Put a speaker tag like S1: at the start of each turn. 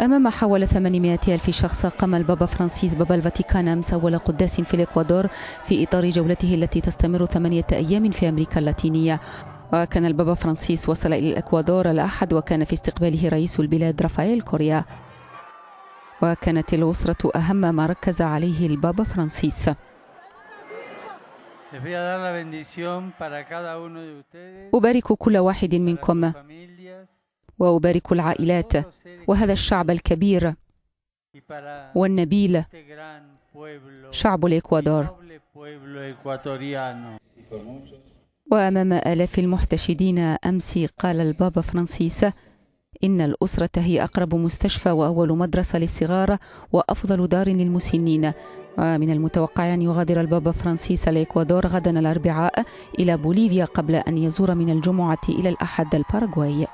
S1: أمام حوالي 800 ألف شخص قام البابا فرانسيس بابا الفاتيكان أمس أول قداس في الإكوادور في إطار جولته التي تستمر ثمانية أيام في أمريكا اللاتينية وكان البابا فرانسيس وصل إلى الإكوادور الأحد وكان في استقباله رئيس البلاد رافائيل كوريا وكانت الأسرة أهم ما ركز عليه البابا فرانسيس
S2: أبارك كل واحد منكم
S1: وأبارك العائلات وهذا الشعب الكبير
S3: والنبيل
S1: شعب الإكوادور وأمام آلاف المحتشدين أمس قال البابا فرانسيس إن الأسرة هي أقرب مستشفى وأول مدرسة للصغار وأفضل دار للمسنين ومن المتوقع أن يغادر البابا فرانسيس الإكوادور غدا الأربعاء إلى بوليفيا قبل أن يزور من الجمعة إلى الأحد الباراغواي